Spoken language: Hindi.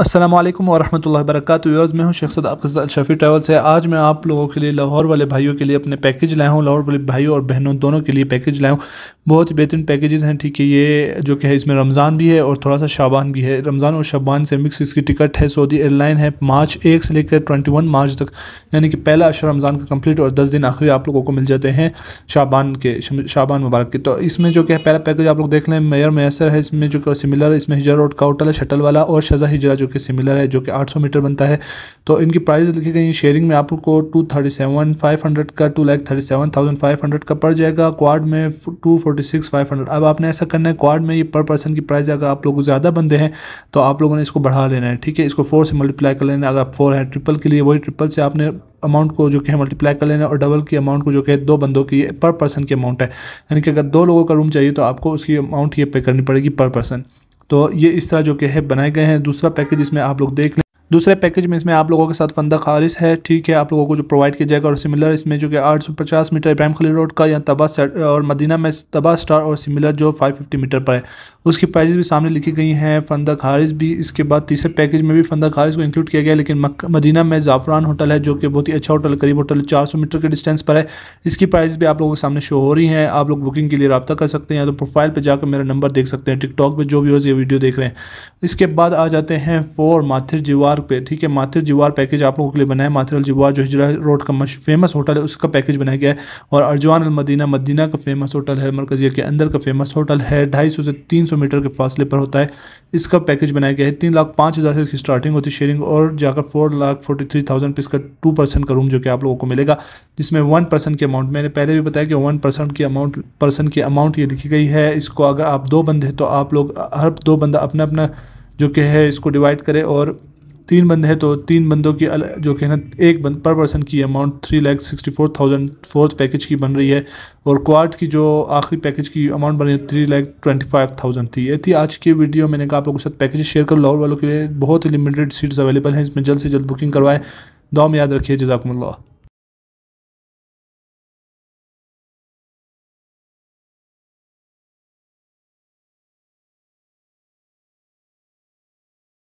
असलम वरहमल वर्क व्यूअर्स मैं हूं शख्सद आपके साथ शफ़ी ट्रैवल से आज मैं आप लोगों के लिए लाहौर वाले भाइयों के लिए अपने पैकेज लाया हूं लाहौर वाले भाइयों और बहनों दोनों के लिए पैकेज लाया हूं बहुत ही बेहतरीन पैकेजेस हैं ठीक है ये जो कि है इसमें रमज़ान भी है और थोड़ा सा शाबान भी है रमज़ान और शाबान से मिक्स इसकी टिकट है सऊदी एयरलाइन है मार्च एक से लेकर ट्वेंटी वन मार्च तक यानी कि पहला अशर रमज़ान का कंप्लीट और दस दिन आखिरी आप लोगों को मिल जाते हैं शाबान के शाबान मुबारक के तो इसमें जो कि पहला पैकेज आप लोग देख लें मेयर मैसर है इसमें जो कि सिमिलर है इसमें हिजरा रोड का होटल है शटल वाला और शजा हिजरा जो कि सिमिलर है जो कि आठ सौ मीटर बनता है तो इनकी प्राइस लिखी गई शेयरिंग में आप लोग को two thirty seven five hundred का two lakh thirty seven thousand five hundred का पड़ जाएगा क्वाड में two forty six five hundred अब आपने ऐसा करना है क्वाड में ये पर पर्सन की प्राइस अगर आप लोग ज़्यादा बंदे हैं तो आप लोगों ने इसको बढ़ा लेना है ठीक है इसको फोर से मल्टीप्लाई कर लेना है अगर आप फोर है ट्रिपल के लिए वही ट्रिपल से आपने अमाउंट को जो कि है मल्टीप्लाई कर लेना और डबल की अमाउंट को जो कि दो बंदों की पर पर्सन की अमाउंट है यानी कि अगर दो लोगों का रूम चाहिए तो आपको उसकी अमाउंट ये पे करनी पड़ेगी पर पर्सन तो ये इस तरह जो कि है बनाए गए हैं दूसरा पैकेज इसमें आप लोग देख लें दूसरे पैकेज में इसमें आप लोगों के साथ फंदा खारिज है ठीक है आप लोगों को जो प्रोवाइड किया जाएगा और सिमिलर इसमें जो कि 850 मीटर इब्राहिम खली रोड का या तबा और मदीना में तबा स्टार और सिमिलर जो 550 मीटर पर है उसकी प्राइज भी सामने लिखी गई हैं फंदा ख़ारिश भी इसके बाद तीसरे पैकेज में भी फंदा खारिज को इंक्लूड किया गया लेकिन मदीना में जाफरान होटल है जो कि बहुत ही अच्छा होटल करीब होटल चार मीटर के डिस्टेंस पर है इसकी प्राइस भी आप लोगों के सामने शो हो रही हैं आप लोग बुकिंग के लिए रबा कर सकते हैं या तो प्रोफाइल पर जाकर मेरा नंबर देख सकते हैं टिकटॉक पर जो व्यूअर्स ये वीडियो देख रहे हैं इसके बाद आ जाते हैं फोर माथिर जीवार रुपये पे ठीक है माथिर जीवार पैकेज आप लोगों के लिए बनाया है माथिर अल जीवार जो हिजरा रोड का फेमस होटल है उसका पैकेज बनाया गया है और अरजवान अलमदीना मदीना का फेमस होटल है मरकजिया के अंदर का फेमस होटल है ढाई सौ से तीन सौ मीटर के फासले पर होता है इसका पैकेज बनाया गया है तीन लाख पाँच हज़ार से इसकी स्टार्टिंग होती है शेयरिंग और जाकर four lakh forty three thousand इसका टू परसेंट का रूम जो कि आप लोगों को मिलेगा जिसमें वन परसेंट के अमाउंट मैंने पहले भी बताया कि वन परसेंट की अमाउंट परसेंट की अमाउंट ये लिखी गई है इसको अगर आप दो बंदे तो आप लोग हर दो बंदा अपना अपना जो कि है इसको डिवाइड करें और तीन बंदे हैं तो तीन बंदों की जो कि ना एक बंद पर पर्सन की amount three lakh sixty four thousand fourth package की बन रही है और क्वार्ट की जो आखिरी पैकेज की अमाउंट बन रही है three lakh twenty five thousand थी ये थी आज की वीडियो मैंने कहा आप लोगों के साथ पैकेज शेयर कर लाहौर वालों के लिए बहुत ही लिमिटेड सीट्स अवेलेबल हैं इसमें जल्द से जल्द बुकिंग करवाएं दो में याद रखिए जजाकमल्ला